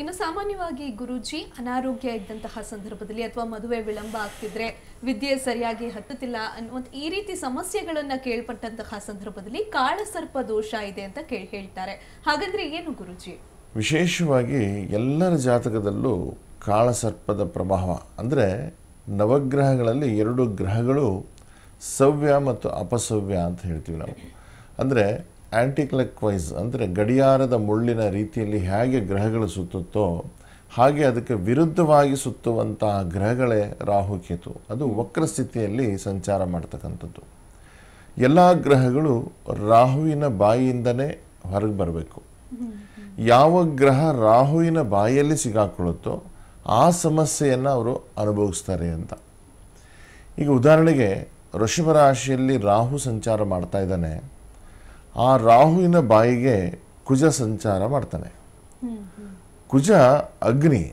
ಇನ್ನು ಸಾಮಾನ್ಯವಾಗಿ ಗುರುಜಿ ಅನಾರೋಗ್ಯ ಇದ್ದಂತಹ ಸಂದರ್ಭದಲ್ಲಿ ಅಥವಾ ಮದುವೆ ವಿಳಂಬ ಆಗ್ತಿದ್ರೆ ವಿದ್ಯೆ ಸರಿಯಾಗಿ ಹತ್ತುತ್ತಿಲ್ಲ ಅನ್ನುವಂಥ ಈ ರೀತಿ ಸಮಸ್ಯೆಗಳನ್ನ ಕೇಳ್ಪಟ್ಟಂತಹ ಸಂದರ್ಭದಲ್ಲಿ ಕಾಳಸರ್ಪ ದೋಷ ಇದೆ ಅಂತ ಕೇಳಿ ಹೇಳ್ತಾರೆ ಹಾಗಂದ್ರೆ ಏನು ಗುರುಜಿ ವಿಶೇಷವಾಗಿ ಎಲ್ಲರ ಜಾತಕದಲ್ಲೂ ಕಾಳಸರ್ಪದ ಪ್ರಭಾವ ಅಂದ್ರೆ ನವಗ್ರಹಗಳಲ್ಲಿ ಎರಡು ಗ್ರಹಗಳು ಸವ್ಯ ಮತ್ತು ಅಪಸವ್ಯ ಅಂತ ಹೇಳ್ತೀವಿ ನಾವು ಅಂದ್ರೆ ಆ್ಯಂಟಿಕ್ಲೆಕ್ವೈಸ್ ಅಂದರೆ ಗಡಿಯಾರದ ಮುಳ್ಳಿನ ರೀತಿಯಲ್ಲಿ ಹೇಗೆ ಗ್ರಹಗಳು ಸುತ್ತುತ್ತೋ ಹಾಗೆ ಅದಕ್ಕೆ ವಿರುದ್ಧವಾಗಿ ಸುತ್ತುವಂತಹ ಗ್ರಹಗಳೇ ರಾಹುಕೇತು ಅದು ವಕ್ರ ಸ್ಥಿತಿಯಲ್ಲಿ ಸಂಚಾರ ಮಾಡ್ತಕ್ಕಂಥದ್ದು ಎಲ್ಲ ಗ್ರಹಗಳು ರಾಹುವಿನ ಬಾಯಿಯಿಂದನೇ ಹೊರಗೆ ಬರಬೇಕು ಯಾವ ಗ್ರಹ ರಾಹುವಿನ ಬಾಯಿಯಲ್ಲಿ ಸಿಗಾಕೊಳ್ಳುತ್ತೋ ಆ ಸಮಸ್ಯೆಯನ್ನು ಅವರು ಅನುಭವಿಸ್ತಾರೆ ಅಂತ ಈಗ ಉದಾಹರಣೆಗೆ ವೃಷಭ ರಾಶಿಯಲ್ಲಿ ರಾಹು ಸಂಚಾರ ಮಾಡ್ತಾ ಇದ್ದಾನೆ ಆ ರಾಹುವಿನ ಬಾಯಿಗೆ ಕುಜ ಸಂಚಾರ ಮಾಡ್ತಾನೆ ಕುಜ ಅಗ್ನಿ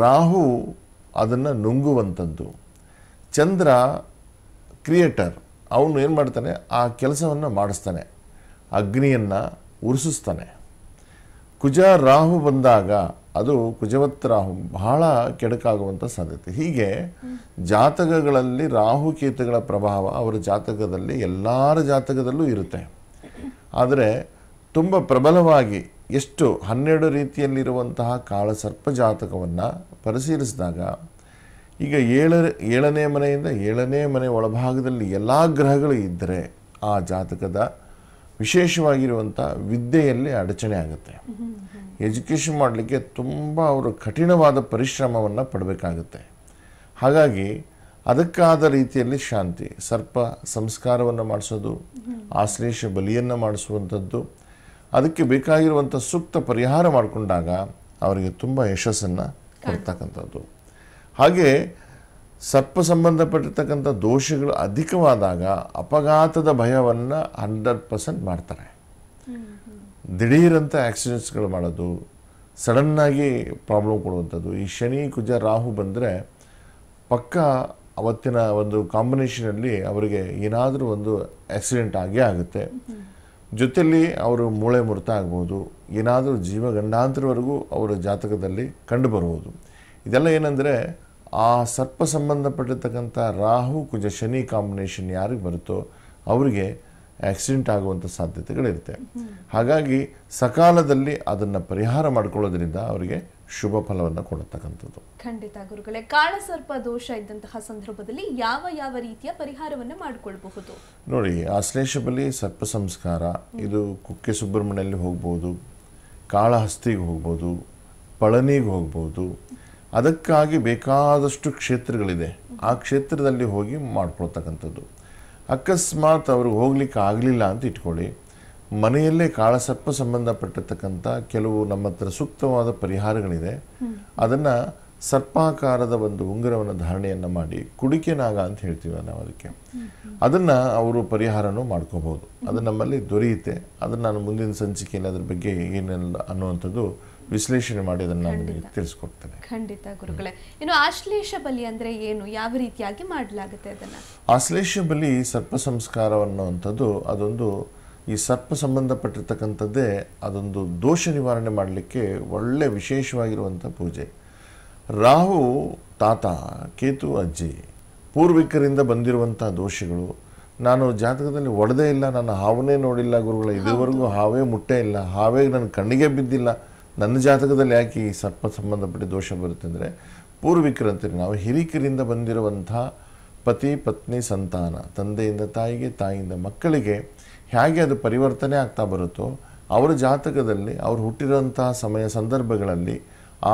ರಾಹು ಅದನ್ನು ನುಂಗುವಂಥದ್ದು ಚಂದ್ರ ಕ್ರಿಯೇಟರ್ ಅವನು ಏನು ಮಾಡ್ತಾನೆ ಆ ಕೆಲಸವನ್ನು ಮಾಡಿಸ್ತಾನೆ ಅಗ್ನಿಯನ್ನು ಉರ್ಸಿಸ್ತಾನೆ ಕುಜ ರಾಹು ಬಂದಾಗ ಅದು ಕುಜವತ್ ರಾಹು ಬಹಳ ಕೆಡಕಾಗುವಂಥ ಸಾಧ್ಯತೆ ಹೀಗೆ ಜಾತಕಗಳಲ್ಲಿ ರಾಹುಕೇತುಗಳ ಪ್ರಭಾವ ಅವರ ಜಾತಕದಲ್ಲಿ ಎಲ್ಲರ ಜಾತಕದಲ್ಲೂ ಇರುತ್ತೆ ಆದರೆ ತುಂಬ ಪ್ರಬಲವಾಗಿ ಎಷ್ಟು ಹನ್ನೆರಡು ರೀತಿಯಲ್ಲಿರುವಂತಹ ಕಾಳಸರ್ಪ ಜಾತಕವನ್ನು ಪರಿಶೀಲಿಸಿದಾಗ ಈಗ ಏಳ ಏಳನೇ ಮನೆಯಿಂದ ಏಳನೇ ಮನೆ ಒಳಭಾಗದಲ್ಲಿ ಎಲ್ಲ ಗ್ರಹಗಳು ಇದ್ದರೆ ಆ ಜಾತಕದ ವಿಶೇಷವಾಗಿರುವಂಥ ವಿದ್ಯೆಯಲ್ಲಿ ಅಡಚಣೆ ಆಗುತ್ತೆ ಎಜುಕೇಷನ್ ಮಾಡಲಿಕ್ಕೆ ತುಂಬ ಅವರು ಕಠಿಣವಾದ ಪರಿಶ್ರಮವನ್ನು ಪಡಬೇಕಾಗುತ್ತೆ ಹಾಗಾಗಿ ಅದಕ್ಕಾದ ರೀತಿಯಲ್ಲಿ ಶಾಂತಿ ಸರ್ಪ ಸಂಸ್ಕಾರವನ್ನು ಮಾಡಿಸೋದು ಆಶ್ಲೇಷ ಬಲಿಯನ್ನು ಮಾಡಿಸುವಂಥದ್ದು ಅದಕ್ಕೆ ಬೇಕಾಗಿರುವಂಥ ಸೂಕ್ತ ಪರಿಹಾರ ಮಾಡಿಕೊಂಡಾಗ ಅವರಿಗೆ ತುಂಬ ಯಶಸ್ಸನ್ನು ಕೊಡ್ತಕ್ಕಂಥದ್ದು ಹಾಗೆ ಸರ್ಪ ಸಂಬಂಧಪಟ್ಟಿರ್ತಕ್ಕಂಥ ದೋಷಗಳು ಅಧಿಕವಾದಾಗ ಅಪಘಾತದ ಭಯವನ್ನು ಹಂಡ್ರೆಡ್ ಪರ್ಸೆಂಟ್ ಮಾಡ್ತಾರೆ ದಿಢೀರಂಥ ಆಕ್ಸಿಡೆಂಟ್ಸ್ಗಳು ಮಾಡೋದು ಸಡನ್ನಾಗಿ ಪ್ರಾಬ್ಲಮ್ ಕೊಡುವಂಥದ್ದು ಈ ಶನಿ ಕುಜ ರಾಹು ಬಂದರೆ ಪಕ್ಕ ಅವತ್ತಿನ ಒಂದು ಕಾಂಬಿನೇಷನಲ್ಲಿ ಅವರಿಗೆ ಏನಾದರೂ ಒಂದು ಆಕ್ಸಿಡೆಂಟ್ ಆಗೇ ಆಗುತ್ತೆ ಜೊತೆಯಲ್ಲಿ ಅವರು ಮೂಳೆ ಮುರಿತ ಆಗ್ಬೋದು ಏನಾದರೂ ಜೀವ ಗಂಡಾಂತರವರೆಗೂ ಅವರ ಜಾತಕದಲ್ಲಿ ಕಂಡುಬರುವುದು ಇದೆಲ್ಲ ಏನಂದರೆ ಆ ಸರ್ಪ ಸಂಬಂಧಪಟ್ಟಿರ್ತಕ್ಕಂಥ ರಾಹು ಕುಜ ಶನಿ ಕಾಂಬಿನೇಷನ್ ಯಾರಿಗೆ ಬರುತ್ತೋ ಅವರಿಗೆ ಆಕ್ಸಿಡೆಂಟ್ ಆಗುವಂಥ ಸಾಧ್ಯತೆಗಳಿರುತ್ತೆ ಹಾಗಾಗಿ ಸಕಾಲದಲ್ಲಿ ಅದನ್ನು ಪರಿಹಾರ ಮಾಡಿಕೊಳ್ಳೋದ್ರಿಂದ ಅವರಿಗೆ ಶುಭ ಫಲವನ್ನು ಕೊಡತಕ್ಕಂಥದ್ದು ಖಂಡಿತ ಗುರುಗಳೇ ಕಾಳಸರ್ಪ ದೋಷ ಇದ್ದಂತಹ ಸಂದರ್ಭದಲ್ಲಿ ಯಾವ ಯಾವ ರೀತಿಯ ಪರಿಹಾರವನ್ನು ಮಾಡಿಕೊಳ್ಬಹುದು ನೋಡಿ ಆಶ್ಲೇಷ ಬಲಿ ಸರ್ಪ ಸಂಸ್ಕಾರ ಇದು ಕುಕ್ಕೆ ಸುಬ್ರಹ್ಮಣ್ಯಲ್ಲಿ ಹೋಗ್ಬೋದು ಕಾಳಹಸ್ತಿಗೆ ಹೋಗ್ಬೋದು ಪಳನಿಗೆ ಹೋಗ್ಬೋದು ಅದಕ್ಕಾಗಿ ಬೇಕಾದಷ್ಟು ಕ್ಷೇತ್ರಗಳಿದೆ ಆ ಕ್ಷೇತ್ರದಲ್ಲಿ ಹೋಗಿ ಮಾಡ್ಕೊಳ್ತಕ್ಕಂಥದ್ದು ಅಕಸ್ಮಾತ್ ಅವ್ರಿಗೆ ಹೋಗ್ಲಿಕ್ಕೆ ಆಗಲಿಲ್ಲ ಅಂತ ಇಟ್ಕೊಳ್ಳಿ ಮನೆಯಲ್ಲೇ ಕಾಳಸರ್ಪ ಸಂಬಂಧಪಟ್ಟಿರ್ತಕ್ಕಂಥ ಕೆಲವು ನಮ್ಮ ಹತ್ರ ಸೂಕ್ತವಾದ ಪರಿಹಾರಗಳಿದೆ ಅದನ್ನು ಸರ್ಪಾಕಾರದ ಒಂದು ಉಂಗುರವನ್ನು ಧಾರಣೆಯನ್ನು ಮಾಡಿ ಕುಡಿಕೆ ನಾಗ ಅಂತ ಹೇಳ್ತೀವಿ ನಾವು ಅದಕ್ಕೆ ಅದನ್ನು ಅವರು ಪರಿಹಾರನೂ ಮಾಡ್ಕೋಬಹುದು ಅದು ನಮ್ಮಲ್ಲಿ ದೊರೆಯುತ್ತೆ ಅದನ್ನು ನಾನು ಮುಂದಿನ ಸಂಚಿಕೆಯಲ್ಲಿ ಅದ್ರ ಬಗ್ಗೆ ಏನೆಲ್ಲ ಅನ್ನುವಂಥದ್ದು ವಿಶ್ಲೇಷಣೆ ಮಾಡಿ ಅದನ್ನು ನಾನು ನಿಮಗೆ ತಿಳಿಸ್ಕೊಡ್ತೇನೆ ಖಂಡಿತ ಗುರುಗಳೇ ಇನ್ನು ಆಶ್ಲೇಷ ಬಲಿ ಅಂದರೆ ಏನು ಯಾವ ರೀತಿಯಾಗಿ ಮಾಡಲಾಗುತ್ತೆ ಅದನ್ನು ಆಶ್ಲೇಷ ಬಲಿ ಸರ್ಪ ಸಂಸ್ಕಾರವನ್ನುವಂಥದ್ದು ಅದೊಂದು ಈ ಸರ್ಪ ಸಂಬಂಧಪಟ್ಟಿರ್ತಕ್ಕಂಥದ್ದೇ ಅದೊಂದು ದೋಷ ನಿವಾರಣೆ ಮಾಡಲಿಕ್ಕೆ ಒಳ್ಳೆ ವಿಶೇಷವಾಗಿರುವಂಥ ಪೂಜೆ ರಾಹು ತಾತ ಕೇತು ಅಜ್ಜಿ ಪೂರ್ವಿಕರಿಂದ ಬಂದಿರುವಂಥ ದೋಷಗಳು ನಾನು ಜಾತಕದಲ್ಲಿ ಒಡೆದೇ ಇಲ್ಲ ನಾನು ಹಾವನ್ನೇ ನೋಡಿಲ್ಲ ಗುರುಗಳ ಇದುವರೆಗೂ ಹಾವೇ ಮುಟ್ಟೇ ಇಲ್ಲ ಹಾವೇ ನನ್ನ ಕಣ್ಣಿಗೆ ಬಿದ್ದಿಲ್ಲ ನನ್ನ ಜಾತಕದಲ್ಲಿ ಯಾಕೆ ಈ ಸರ್ಪ ಸಂಬಂಧಪಟ್ಟ ದೋಷ ಬರುತ್ತೆ ಅಂದರೆ ಪೂರ್ವಿಕರಂತೀರಿ ನಾವು ಹಿರಿಕರಿಂದ ಬಂದಿರುವಂಥ ಪತಿ ಪತ್ನಿ ಸಂತಾನ ತಂದೆಯಿಂದ ತಾಯಿಗೆ ತಾಯಿಯಿಂದ ಮಕ್ಕಳಿಗೆ ಹೇಗೆ ಅದು ಪರಿವರ್ತನೆ ಆಗ್ತಾ ಬರುತ್ತೋ ಅವರ ಜಾತಕದಲ್ಲಿ ಅವರು ಹುಟ್ಟಿರುವಂತಹ ಸಮಯ ಸಂದರ್ಭಗಳಲ್ಲಿ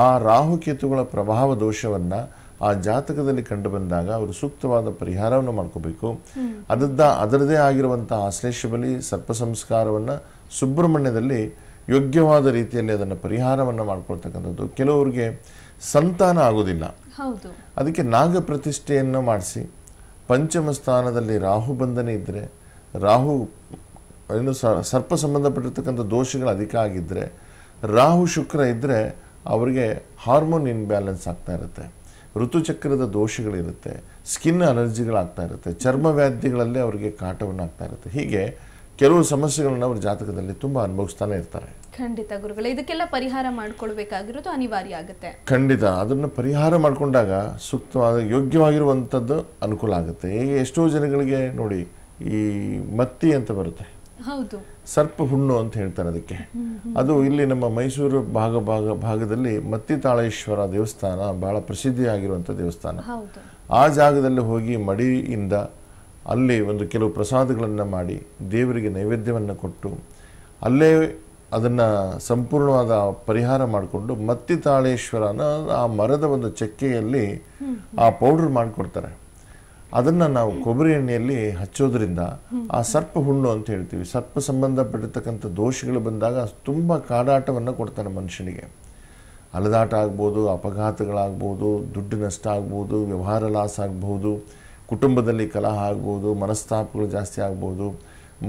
ಆ ರಾಹುಕೇತುಗಳ ಪ್ರಭಾವ ದೋಷವನ್ನು ಆ ಜಾತಕದಲ್ಲಿ ಕಂಡು ಬಂದಾಗ ಅವರು ಸೂಕ್ತವಾದ ಪರಿಹಾರವನ್ನು ಮಾಡ್ಕೋಬೇಕು ಅದರದ್ದ ಅದರದೇ ಆಗಿರುವಂಥ ಆಶ್ಲೇಷ ಬಲಿ ಸರ್ಪ ಸಂಸ್ಕಾರವನ್ನು ಸುಬ್ರಹ್ಮಣ್ಯದಲ್ಲಿ ಯೋಗ್ಯವಾದ ರೀತಿಯಲ್ಲಿ ಅದನ್ನು ಪರಿಹಾರವನ್ನು ಮಾಡ್ಕೊಳ್ತಕ್ಕಂಥದ್ದು ಕೆಲವರಿಗೆ ಸಂತಾನ ಆಗೋದಿಲ್ಲ ಅದಕ್ಕೆ ನಾಗ ಪ್ರತಿಷ್ಠೆಯನ್ನು ಮಾಡಿಸಿ ಪಂಚಮ ಸ್ಥಾನದಲ್ಲಿ ರಾಹು ಬಂಧನೆ ಇದ್ದರೆ ರಾಹು ಏನು ಸರ್ಪ ಸಂಬಂಧಪಟ್ಟಿರ್ತಕ್ಕಂಥ ದೋಷಗಳು ಅಧಿಕ ಆಗಿದ್ದರೆ ರಾಹು ಶುಕ್ರ ಇದ್ದರೆ ಅವರಿಗೆ ಹಾರ್ಮೋನ್ ಇನ್ಬ್ಯಾಲೆನ್ಸ್ ಆಗ್ತಾ ಇರುತ್ತೆ ಋತುಚಕ್ರದ ದೋಷಗಳಿರುತ್ತೆ ಸ್ಕಿನ್ ಅಲರ್ಜಿಗಳಾಗ್ತಾ ಇರುತ್ತೆ ಚರ್ಮ ವ್ಯಾಧಿಗಳಲ್ಲಿ ಅವರಿಗೆ ಕಾಟವನ್ನು ಆಗ್ತಾ ಇರುತ್ತೆ ಹೀಗೆ ಕೆಲವು ಸಮಸ್ಯೆಗಳನ್ನು ಅವ್ರ ಜಾತಕದಲ್ಲಿ ತುಂಬ ಅನುಭವಿಸ್ತಾನೆ ಇರ್ತಾರೆ ಖಂಡಿತ ಗುರುಗಳು ಇದಕ್ಕೆಲ್ಲ ಪರಿಹಾರ ಮಾಡ್ಕೊಳ್ಬೇಕಾಗಿರೋದು ಅನಿವಾರ್ಯ ಆಗುತ್ತೆ ಖಂಡಿತ ಅದನ್ನು ಪರಿಹಾರ ಮಾಡಿಕೊಂಡಾಗ ಸೂಕ್ತವಾದ ಯೋಗ್ಯವಾಗಿರುವಂಥದ್ದು ಅನುಕೂಲ ಆಗುತ್ತೆ ಹೀಗೆ ಎಷ್ಟೋ ಜನಗಳಿಗೆ ನೋಡಿ ಈ ಮತ್ತಿ ಅಂತ ಬರುತ್ತೆ ಸರ್ಪ ಹುಣ್ಣು ಅಂತ ಹೇಳ್ತಾರೆ ಅದಕ್ಕೆ ಅದು ಇಲ್ಲಿ ನಮ್ಮ ಮೈಸೂರು ಭಾಗ ಭಾಗ ಭಾಗದಲ್ಲಿ ಮತ್ತಿತಾಳೇಶ್ವರ ದೇವಸ್ಥಾನ ಬಹಳ ಪ್ರಸಿದ್ಧಿಯಾಗಿರುವಂಥ ದೇವಸ್ಥಾನ ಆ ಜಾಗದಲ್ಲಿ ಹೋಗಿ ಮಡಿಯಿಂದ ಅಲ್ಲಿ ಒಂದು ಕೆಲವು ಪ್ರಸಾದಗಳನ್ನು ಮಾಡಿ ದೇವರಿಗೆ ನೈವೇದ್ಯವನ್ನು ಕೊಟ್ಟು ಅಲ್ಲೇ ಅದನ್ನು ಸಂಪೂರ್ಣವಾದ ಪರಿಹಾರ ಮಾಡಿಕೊಂಡು ಮತ್ತಿತಾಳೇಶ್ವರನ ಆ ಮರದ ಒಂದು ಚಕ್ಕೆಯಲ್ಲಿ ಆ ಪೌಡರ್ ಮಾಡಿಕೊಡ್ತಾರೆ ಅದನ್ನು ನಾವು ಕೊಬ್ಬರಿ ಎಣ್ಣೆಯಲ್ಲಿ ಹಚ್ಚೋದ್ರಿಂದ ಆ ಸರ್ಪ ಹುಣ್ಣು ಅಂತ ಹೇಳ್ತೀವಿ ಸರ್ಪ ಸಂಬಂಧಪಟ್ಟಿರ್ತಕ್ಕಂಥ ದೋಷಗಳು ಬಂದಾಗ ತುಂಬ ಕಾಡಾಟವನ್ನು ಕೊಡ್ತಾನೆ ಮನುಷ್ಯನಿಗೆ ಅಲದಾಟ ಆಗ್ಬೋದು ಅಪಘಾತಗಳಾಗ್ಬೋದು ದುಡ್ಡು ನಷ್ಟ ಆಗ್ಬೋದು ವ್ಯವಹಾರ ಲಾಸ್ ಆಗ್ಬೋದು ಕುಟುಂಬದಲ್ಲಿ ಕಲಹ ಆಗ್ಬೋದು ಮನಸ್ತಾಪಗಳು ಜಾಸ್ತಿ ಆಗ್ಬೋದು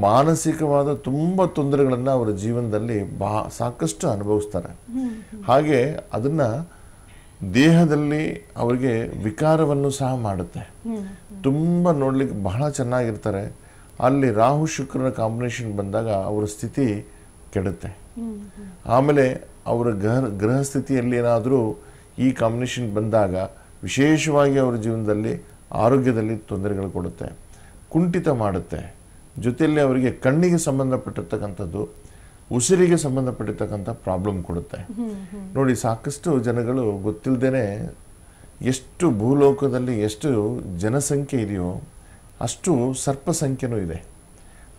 ಮಾನಸಿಕವಾದ ತುಂಬ ತೊಂದರೆಗಳನ್ನು ಅವರ ಜೀವನದಲ್ಲಿ ಬಾ ಸಾಕಷ್ಟು ಅನುಭವಿಸ್ತಾರೆ ಹಾಗೆ ಅದನ್ನು ದೇಹದಲ್ಲಿ ಅವರಿಗೆ ವಿಕಾರವನ್ನು ಸಹ ಮಾಡುತ್ತೆ ತುಂಬ ನೋಡ್ಲಿಕ್ಕೆ ಬಹಳ ಚೆನ್ನಾಗಿರ್ತಾರೆ ಅಲ್ಲಿ ರಾಹು ಶುಕ್ರನ ಕಾಂಬಿನೇಷನ್ ಬಂದಾಗ ಅವರ ಸ್ಥಿತಿ ಕೆಡುತ್ತೆ ಆಮೇಲೆ ಅವರ ಗ್ರಹ ಗೃಹ ಸ್ಥಿತಿಯಲ್ಲಿ ಏನಾದರೂ ಈ ಕಾಂಬಿನೇಷನ್ ಬಂದಾಗ ವಿಶೇಷವಾಗಿ ಅವರ ಜೀವನದಲ್ಲಿ ಆರೋಗ್ಯದಲ್ಲಿ ತೊಂದರೆಗಳು ಕೊಡುತ್ತೆ ಕುಂಠಿತ ಮಾಡುತ್ತೆ ಜೊತೆಯಲ್ಲಿ ಅವರಿಗೆ ಕಣ್ಣಿಗೆ ಸಂಬಂಧಪಟ್ಟಿರ್ತಕ್ಕಂಥದ್ದು ಉಸಿರಿಗೆ ಸಂಬಂಧಪಟ್ಟಿರ್ತಕ್ಕಂಥ ಪ್ರಾಬ್ಲಮ್ ಕೊಡುತ್ತೆ ನೋಡಿ ಸಾಕಷ್ಟು ಜನಗಳು ಗೊತ್ತಿಲ್ಲದೇ ಎಷ್ಟು ಭೂಲೋಕದಲ್ಲಿ ಎಷ್ಟು ಜನಸಂಖ್ಯೆ ಇದೆಯೋ ಅಷ್ಟು ಸರ್ಪಸಂಖ್ಯೆನೂ ಇದೆ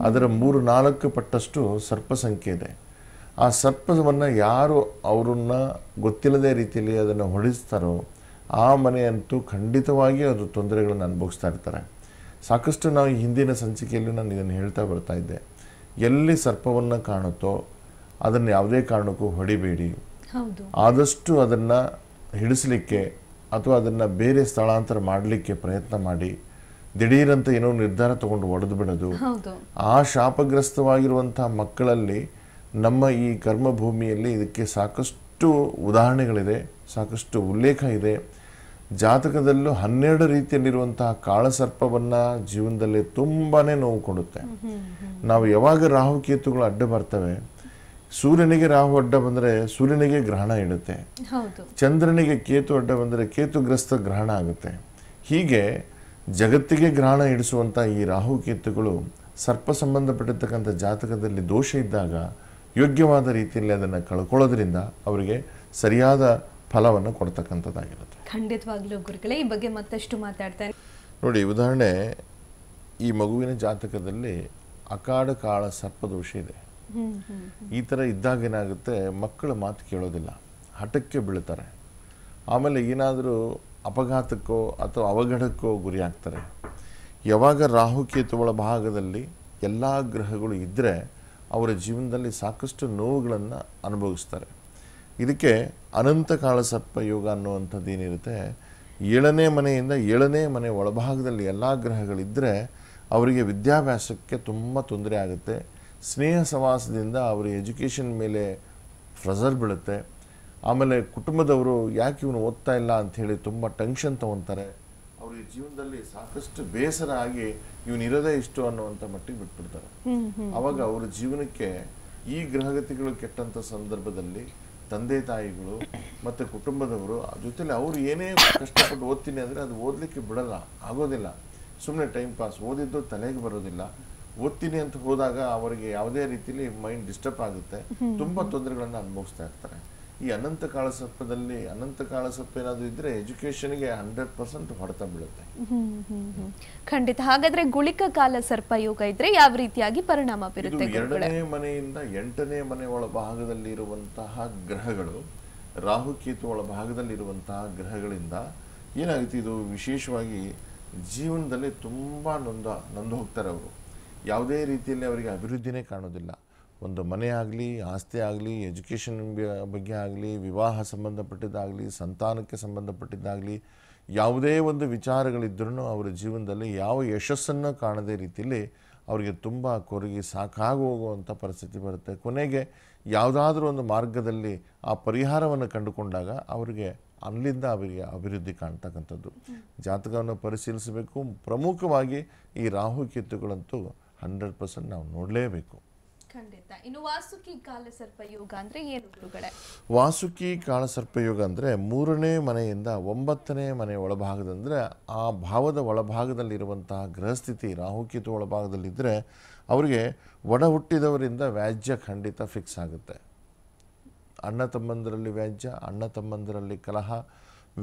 ಅದರ ಮೂರು ನಾಲ್ಕು ಪಟ್ಟಷ್ಟು ಸರ್ಪಸಂಖ್ಯೆ ಇದೆ ಆ ಸರ್ಪವನ್ನು ಯಾರು ಅವರನ್ನ ಗೊತ್ತಿಲ್ಲದೇ ರೀತಿಯಲ್ಲಿ ಅದನ್ನು ಹೊಡಿಸ್ತಾರೋ ಆ ಮನೆಯಂತೂ ಖಂಡಿತವಾಗಿ ಅದು ತೊಂದರೆಗಳನ್ನು ಅನುಭವಿಸ್ತಾ ಇರ್ತಾರೆ ಸಾಕಷ್ಟು ನಾವು ಹಿಂದಿನ ಸಂಚಿಕೆಯಲ್ಲಿ ನಾನು ಇದನ್ನು ಹೇಳ್ತಾ ಬರ್ತಾ ಇದ್ದೆ ಎಲ್ಲಿ ಸರ್ಪವನ್ನು ಕಾಣುತ್ತೋ ಅದನ್ನು ಯಾವುದೇ ಕಾರಣಕ್ಕೂ ಹೊಡಿಬೇಡಿ ಆದಷ್ಟು ಅದನ್ನು ಹಿಡಿಸಲಿಕ್ಕೆ ಅಥವಾ ಅದನ್ನು ಬೇರೆ ಸ್ಥಳಾಂತರ ಮಾಡಲಿಕ್ಕೆ ಪ್ರಯತ್ನ ಮಾಡಿ ದಿಢೀರಂತ ಏನೋ ನಿರ್ಧಾರ ತಗೊಂಡು ಒಡೆದು ಬಿಡೋದು ಆ ಶಾಪಗ್ರಸ್ತವಾಗಿರುವಂತಹ ಮಕ್ಕಳಲ್ಲಿ ನಮ್ಮ ಈ ಕರ್ಮಭೂಮಿಯಲ್ಲಿ ಇದಕ್ಕೆ ಸಾಕಷ್ಟು ಉದಾಹರಣೆಗಳಿದೆ ಸಾಕಷ್ಟು ಉಲ್ಲೇಖ ಇದೆ ಜಾತಕದಲ್ಲೂ ಹನ್ನೆರಡು ರೀತಿಯಲ್ಲಿರುವಂತಹ ಕಾಳಸರ್ಪವನ್ನ ಜೀವನದಲ್ಲಿ ತುಂಬಾನೇ ನೋವು ಕೊಡುತ್ತೆ ನಾವು ಯಾವಾಗ ರಾಹುಕೇತುಗಳು ಅಡ್ಡ ಬರ್ತವೆ ಸೂರ್ಯನಿಗೆ ರಾಹು ಅಡ್ಡ ಬಂದರೆ ಸೂರ್ಯನಿಗೆ ಗ್ರಹಣ ಇಡುತ್ತೆ ಚಂದ್ರನಿಗೆ ಕೇತು ಅಡ್ಡ ಬಂದರೆ ಕೇತುಗ್ರಸ್ತ ಗ್ರಹಣ ಆಗುತ್ತೆ ಹೀಗೆ ಜಗತ್ತಿಗೆ ಗ್ರಹಣ ಇಡಿಸುವಂಥ ಈ ರಾಹುಕೇತುಗಳು ಸರ್ಪ ಸಂಬಂಧಪಟ್ಟಿರ್ತಕ್ಕಂಥ ಜಾತಕದಲ್ಲಿ ದೋಷ ಇದ್ದಾಗ ಯೋಗ್ಯವಾದ ರೀತಿಯಲ್ಲಿ ಅದನ್ನು ಕಳ್ಕೊಳ್ಳೋದ್ರಿಂದ ಅವರಿಗೆ ಸರಿಯಾದ ಫಲವನ್ನು ಕೊಡ್ತಕ್ಕಂಥದ್ದಾಗಿರುತ್ತೆ ಖಂಡಿತವಾಗ್ಲೂ ಗುರುಗಳೇ ಈ ಬಗ್ಗೆ ಮತ್ತಷ್ಟು ಮಾತಾಡ್ತಾರೆ ನೋಡಿ ಉದಾಹರಣೆ ಈ ಮಗುವಿನ ಜಾತಕದಲ್ಲಿ ಅಕಾಡ ಕಾಳ ಸರ್ಪದೋಷ ಇದೆ ಈ ಥರ ಇದ್ದಾಗ ಏನಾಗುತ್ತೆ ಮಕ್ಕಳು ಮಾತು ಕೇಳೋದಿಲ್ಲ ಹಠಕ್ಕೆ ಬೀಳ್ತಾರೆ ಆಮೇಲೆ ಏನಾದರೂ ಅಪಘಾತಕ್ಕೋ ಅಥವಾ ಅವಘಡಕ್ಕೋ ಗುರಿ ಆಗ್ತಾರೆ ಯಾವಾಗ ರಾಹುಕೇತುಗಳ ಭಾಗದಲ್ಲಿ ಎಲ್ಲ ಗ್ರಹಗಳು ಇದ್ದರೆ ಅವರ ಜೀವನದಲ್ಲಿ ಸಾಕಷ್ಟು ನೋವುಗಳನ್ನು ಅನುಭವಿಸ್ತಾರೆ ಇದಕ್ಕೆ ಅನಂತ ಕಾಳಸಪ್ಪ ಯೋಗ ಅನ್ನುವಂಥದ್ದು ಏನಿರುತ್ತೆ ಏಳನೇ ಮನೆಯಿಂದ ಏಳನೇ ಮನೆ ಒಳಭಾಗದಲ್ಲಿ ಎಲ್ಲ ಗ್ರಹಗಳಿದ್ದರೆ ಅವರಿಗೆ ವಿದ್ಯಾಭ್ಯಾಸಕ್ಕೆ ತುಂಬ ತೊಂದರೆ ಆಗುತ್ತೆ ಸ್ನೇಹ ಸವಾಸದಿಂದ ಅವರ ಎಜುಕೇಷನ್ ಮೇಲೆ ಫ್ರೆಸರ್ ಬೀಳುತ್ತೆ ಆಮೇಲೆ ಕುಟುಂಬದವರು ಯಾಕೆ ಇವನು ಓದ್ತಾ ಇಲ್ಲ ಅಂಥೇಳಿ ತುಂಬ ಟೆನ್ಷನ್ ತೊಗೊತಾರೆ ಅವ್ರಿಗೆ ಜೀವನದಲ್ಲಿ ಸಾಕಷ್ಟು ಬೇಸರ ಆಗಿ ಇವನು ಇರೋದೇ ಇಷ್ಟು ಅನ್ನುವಂಥ ಮಟ್ಟಿಗೆ ಬಿಟ್ಬಿಡ್ತಾರೆ ಅವಾಗ ಅವರ ಜೀವನಕ್ಕೆ ಈ ಗ್ರಹಗತಿಗಳು ಕೆಟ್ಟಂಥ ಸಂದರ್ಭದಲ್ಲಿ ತಂದೆ ತಾಯಿಗಳು ಮತ್ತು ಕುಟುಂಬದವರು ಜೊತೆಲಿ ಅವರು ಏನೇ ಕಷ್ಟಪಟ್ಟು ಓದ್ತೀನಿ ಅಂದರೆ ಅದು ಓದಲಿಕ್ಕೆ ಬಿಡಲ್ಲ ಆಗೋದಿಲ್ಲ ಸುಮ್ಮನೆ ಟೈಮ್ ಪಾಸ್ ಓದಿದ್ದು ತಲೆಗೆ ಬರೋದಿಲ್ಲ ಓದ್ತೀನಿ ಅಂತ ಹೋದಾಗ ಅವರಿಗೆ ಯಾವುದೇ ರೀತಿಯಲ್ಲಿ ಮೈಂಡ್ ಡಿಸ್ಟರ್ಬ್ ಆಗುತ್ತೆ ತುಂಬ ತೊಂದರೆಗಳನ್ನು ಅನುಭವಿಸ್ತಾ ಇರ್ತಾರೆ ಈ ಅನಂತ ಕಾಳ ಸೊಪ್ಪದಲ್ಲಿ ಅನಂತ ಕಾಳ ಸೊಪ್ಪು ಏನಾದರೂ ಇದ್ರೆ ಎಜುಕೇಶನ್ಗೆ ಹಂಡ್ರೆಡ್ ಪರ್ಸೆಂಟ್ ಹೊಡೆತ ಬೀಳುತ್ತೆ ಖಂಡಿತ ಹಾಗಾದ್ರೆ ಗುಳಿಕ ಕಾಲ ಸರ್ಪ ಯೋಗ ಇದ್ರೆ ಯಾವ ರೀತಿಯಾಗಿ ಪರಿಣಾಮ ಬೀರುತ್ತೆ ಎರಡನೇ ಮನೆಯಿಂದ ಎಂಟನೇ ಮನೆ ಒಳ ಭಾಗದಲ್ಲಿ ಇರುವಂತಹ ಗ್ರಹಗಳು ರಾಹುಕೇತು ಒಳ ಭಾಗದಲ್ಲಿ ಇರುವಂತಹ ಗ್ರಹಗಳಿಂದ ಏನಾಗುತ್ತೆ ಇದು ವಿಶೇಷವಾಗಿ ಜೀವನದಲ್ಲಿ ತುಂಬಾ ನೊಂದ ನೊಂದು ಹೋಗ್ತಾರೆ ಅವರು ಯಾವುದೇ ರೀತಿಯಲ್ಲಿ ಅವರಿಗೆ ಅಭಿವೃದ್ಧಿನೇ ಕಾಣೋದಿಲ್ಲ ಒಂದು ಮನೆ ಆಗಲಿ ಆಸ್ತಿ ಆಗಲಿ ಎಜುಕೇಷನ್ ಬಗ್ಗೆ ಆಗಲಿ ವಿವಾಹ ಸಂಬಂಧಪಟ್ಟಿದ್ದಾಗಲಿ ಸಂತಾನಕ್ಕೆ ಸಂಬಂಧಪಟ್ಟಿದ್ದಾಗಲಿ ಯಾವುದೇ ಒಂದು ವಿಚಾರಗಳಿದ್ರೂ ಅವರ ಜೀವನದಲ್ಲಿ ಯಾವ ಯಶಸ್ಸನ್ನು ಕಾಣದೇ ರೀತಿಯಲ್ಲಿ ಅವರಿಗೆ ತುಂಬ ಕೊರಗಿ ಸಾಕಾಗಿ ಪರಿಸ್ಥಿತಿ ಬರುತ್ತೆ ಕೊನೆಗೆ ಯಾವುದಾದ್ರೂ ಒಂದು ಮಾರ್ಗದಲ್ಲಿ ಆ ಪರಿಹಾರವನ್ನು ಕಂಡುಕೊಂಡಾಗ ಅವರಿಗೆ ಅಲ್ಲಿಂದ ಅವರಿಗೆ ಅಭಿವೃದ್ಧಿ ಕಾಣ್ತಕ್ಕಂಥದ್ದು ಜಾತಕವನ್ನು ಪರಿಶೀಲಿಸಬೇಕು ಪ್ರಮುಖವಾಗಿ ಈ ರಾಹು ಕೇತುಗಳಂತೂ ಹಂಡ್ರೆಡ್ ಪರ್ಸೆಂಟ್ ನಾವು ನೋಡಲೇಬೇಕು ಖಂಡಿತ ಇನ್ನು ವಾಸುಕಿ ಕಾಲಸರ್ಪ ಯೋಗ ಅಂದ್ರೆ ಏನು ವಾಸುಕಿ ಕಾಲಸರ್ಪ ಯೋಗ ಅಂದ್ರೆ ಮೂರನೇ ಮನೆಯಿಂದ ಒಂಬತ್ತನೇ ಮನೆ ಒಳಭಾಗದಂದ್ರೆ ಆ ಭಾವದ ಒಳಭಾಗದಲ್ಲಿರುವಂತಹ ಗೃಹಸ್ಥಿತಿ ರಾಹುಕೇತು ಒಳಭಾಗದಲ್ಲಿದ್ದರೆ ಅವರಿಗೆ ಒಡ ಹುಟ್ಟಿದವರಿಂದ ವ್ಯಾಜ್ಯ ಖಂಡಿತ ಫಿಕ್ಸ್ ಆಗುತ್ತೆ ಅಣ್ಣ ತಮ್ಮಂದರಲ್ಲಿ ವ್ಯಾಜ್ಯ ಅಣ್ಣ ತಮ್ಮಂದರಲ್ಲಿ ಕಲಹ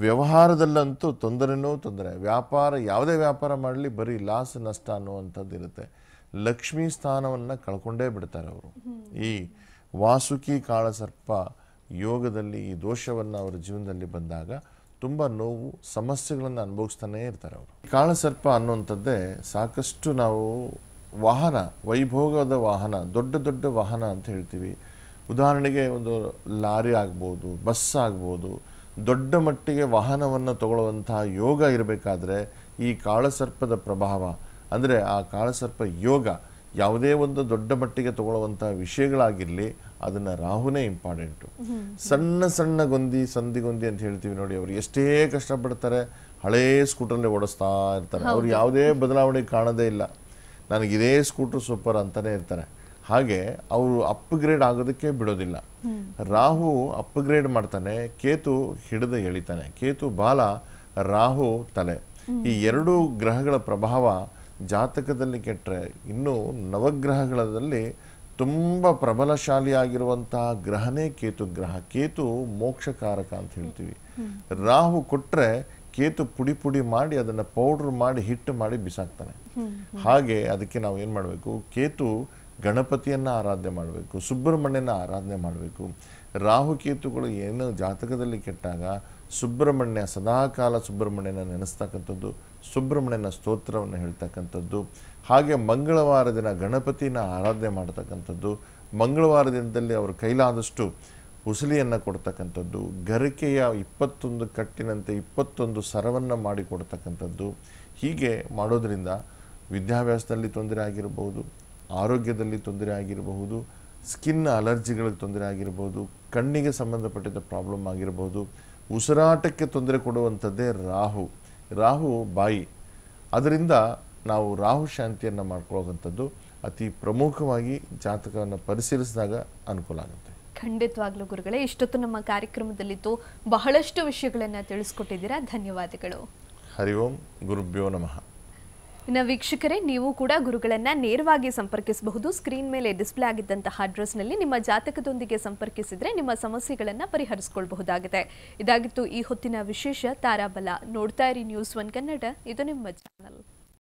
ವ್ಯವಹಾರದಲ್ಲಂತೂ ತೊಂದರೆನೂ ತೊಂದರೆ ವ್ಯಾಪಾರ ಯಾವುದೇ ವ್ಯಾಪಾರ ಮಾಡಲಿ ಬರೀ ಲಾಸ್ ನಷ್ಟ ಅನ್ನುವಂಥದ್ದು ಇರುತ್ತೆ ಲಕ್ಷ್ಮೀ ಸ್ಥಾನವನ್ನು ಕಳ್ಕೊಂಡೇ ಬಿಡ್ತಾರೆ ಅವರು ಈ ವಾಸುಕಿ ಕಾಳಸರ್ಪ ಯೋಗದಲ್ಲಿ ಈ ದೋಷವನ್ನು ಅವರ ಜೀವನದಲ್ಲಿ ಬಂದಾಗ ತುಂಬ ನೋವು ಸಮಸ್ಯೆಗಳನ್ನು ಅನುಭವಿಸ್ತಾನೆ ಇರ್ತಾರೆ ಅವರು ಕಾಳಸರ್ಪ ಅನ್ನುವಂಥದ್ದೇ ಸಾಕಷ್ಟು ನಾವು ವಾಹನ ವೈಭೋಗದ ವಾಹನ ದೊಡ್ಡ ದೊಡ್ಡ ವಾಹನ ಅಂತ ಹೇಳ್ತೀವಿ ಉದಾಹರಣೆಗೆ ಒಂದು ಲಾರಿ ಆಗ್ಬೋದು ಬಸ್ ಆಗ್ಬೋದು ದೊಡ್ಡ ಮಟ್ಟಿಗೆ ವಾಹನವನ್ನು ತಗೊಳ್ಳುವಂತಹ ಯೋಗ ಇರಬೇಕಾದ್ರೆ ಈ ಕಾಳಸರ್ಪದ ಪ್ರಭಾವ ಅಂದರೆ ಆ ಕಾಳಸರ್ಪ ಯೋಗ ಯಾವುದೇ ಒಂದು ದೊಡ್ಡ ಮಟ್ಟಿಗೆ ತಗೊಳ್ಳುವಂತಹ ವಿಷಯಗಳಾಗಿರಲಿ ಅದನ್ನು ರಾಹುನೇ ಇಂಪಾರ್ಟೆಂಟು ಸಣ್ಣ ಸಣ್ಣ ಗೊಂದಿ ಸಂದಿಗೊಂದಿ ಅಂತ ಹೇಳ್ತೀವಿ ನೋಡಿ ಅವರು ಎಷ್ಟೇ ಕಷ್ಟಪಡ್ತಾರೆ ಹಳೇ ಸ್ಕೂಟ್ರಲ್ಲೇ ಓಡಿಸ್ತಾ ಇರ್ತಾರೆ ಅವ್ರು ಯಾವುದೇ ಬದಲಾವಣೆ ಕಾಣದೇ ಇಲ್ಲ ನನಗೆ ಇದೇ ಸ್ಕೂಟ್ರ್ ಸೂಪರ್ ಅಂತಲೇ ಇರ್ತಾರೆ ಹಾಗೆ ಅವರು ಅಪ್ಗ್ರೇಡ್ ಆಗೋದಕ್ಕೆ ಬಿಡೋದಿಲ್ಲ ರಾಹು ಅಪ್ಗ್ರೇಡ್ ಮಾಡ್ತಾನೆ ಕೇತು ಹಿಡಿದು ಎಳಿತಾನೆ ಕೇತು ಬಾಲ ರಾಹು ತಲೆ ಈ ಎರಡು ಗ್ರಹಗಳ ಪ್ರಭಾವ ಜಾತಕದಲ್ಲಿ ಕೆಟ್ಟರೆ ಇನ್ನು ನವಗ್ರಹಗಳಲ್ಲಿ ತುಂಬ ಪ್ರಬಲಶಾಲಿಯಾಗಿರುವಂತಹ ಗ್ರಹನೇ ಕೇತು ಗ್ರಹ ಕೇತು ಮೋಕ್ಷಕಾರಕ ಅಂತ ಹೇಳ್ತೀವಿ ರಾಹು ಕೊಟ್ಟರೆ ಕೇತು ಪುಡಿ ಪುಡಿ ಮಾಡಿ ಅದನ್ನು ಪೌಡ್ರ್ ಮಾಡಿ ಹಿಟ್ಟು ಮಾಡಿ ಬಿಸಾಕ್ತಾನೆ ಹಾಗೆ ಅದಕ್ಕೆ ನಾವು ಏನು ಮಾಡಬೇಕು ಕೇತು ಗಣಪತಿಯನ್ನು ಆರಾಧನೆ ಮಾಡಬೇಕು ಸುಬ್ರಹ್ಮಣ್ಯನ ಆರಾಧನೆ ಮಾಡಬೇಕು ರಾಹು ಕೇತುಗಳು ಏನು ಜಾತಕದಲ್ಲಿ ಕೆಟ್ಟಾಗ ಸುಬ್ರಹ್ಮಣ್ಯ ಸದಾಕಾಲ ಸುಬ್ರಹ್ಮಣ್ಯನ ನೆನೆಸ್ತಕ್ಕಂಥದ್ದು ಸುಬ್ರಹ್ಮಣ್ಯನ ಸ್ತೋತ್ರವನ್ನು ಹೇಳ್ತಕ್ಕಂಥದ್ದು ಹಾಗೆ ಮಂಗಳವಾರ ದಿನ ಗಣಪತಿನ ಆರಾಧನೆ ಮಾಡ್ತಕ್ಕಂಥದ್ದು ಮಂಗಳವಾರ ದಿನದಲ್ಲಿ ಅವರು ಕೈಲಾದಷ್ಟು ಉಸಲಿಯನ್ನು ಕೊಡ್ತಕ್ಕಂಥದ್ದು ಗರಿಕೆಯ ಇಪ್ಪತ್ತೊಂದು ಕಟ್ಟಿನಂತೆ ಇಪ್ಪತ್ತೊಂದು ಸರವನ್ನು ಮಾಡಿಕೊಡ್ತಕ್ಕಂಥದ್ದು ಹೀಗೆ ಮಾಡೋದರಿಂದ ವಿದ್ಯಾಭ್ಯಾಸದಲ್ಲಿ ತೊಂದರೆ ಆಗಿರಬಹುದು ಆರೋಗ್ಯದಲ್ಲಿ ತೊಂದರೆ ಆಗಿರಬಹುದು ಸ್ಕಿನ್ ಅಲರ್ಜಿಗಳಿಗೆ ತೊಂದರೆ ಆಗಿರ್ಬೋದು ಕಣ್ಣಿಗೆ ಸಂಬಂಧಪಟ್ಟಿದ್ದ ಪ್ರಾಬ್ಲಮ್ ಆಗಿರ್ಬೋದು ಉಸಿರಾಟಕ್ಕೆ ತೊಂದರೆ ಕೊಡುವಂಥದ್ದೇ ರಾಹು ರಾಹು ಬಾಯಿ ಅದರಿಂದ ನಾವು ರಾಹು ಶಾಂತಿಯನ್ನು ಮಾಡ್ಕೊಳ್ಳುವಂಥದ್ದು ಅತಿ ಪ್ರಮುಖವಾಗಿ ಜಾತಕವನ್ನು ಪರಿಶೀಲಿಸಿದಾಗ ಅನುಕೂಲ ಆಗುತ್ತೆ ಖಂಡಿತವಾಗ್ಲೂ ಗುರುಗಳೇ ಇಷ್ಟೊತ್ತು ನಮ್ಮ ಕಾರ್ಯಕ್ರಮದಲ್ಲಿತ್ತು ಬಹಳಷ್ಟು ವಿಷಯಗಳನ್ನು ತಿಳಿಸ್ಕೊಟ್ಟಿದ್ದೀರಾ ಧನ್ಯವಾದಗಳು ಹರಿ ಓಂ ಗುರುಭ್ಯೋ ನಮಃ ಇನ್ನು ವೀಕ್ಷಕರೇ ನೀವು ಕೂಡ ಗುರುಗಳನ್ನು ನೇರವಾಗಿ ಸಂಪರ್ಕಿಸಬಹುದು ಸ್ಕ್ರೀನ್ ಮೇಲೆ ಡಿಸ್ಪ್ಲೇ ಆಗಿದ್ದಂತಹ ಅಡ್ರೆಸ್ನಲ್ಲಿ ನಿಮ್ಮ ಜಾತಕದೊಂದಿಗೆ ಸಂಪರ್ಕಿಸಿದರೆ ನಿಮ್ಮ ಸಮಸ್ಯೆಗಳನ್ನು ಪರಿಹರಿಸಿಕೊಳ್ಬಹುದಾಗಿದೆ ಇದಾಗಿತ್ತು ಈ ಹೊತ್ತಿನ ವಿಶೇಷ ತಾರಾಬಲ ನೋಡ್ತಾ ಇರಿ ನ್ಯೂಸ್ ಒನ್ ಕನ್ನಡ ಇದು ನಿಮ್ಮ ಚಾನಲ್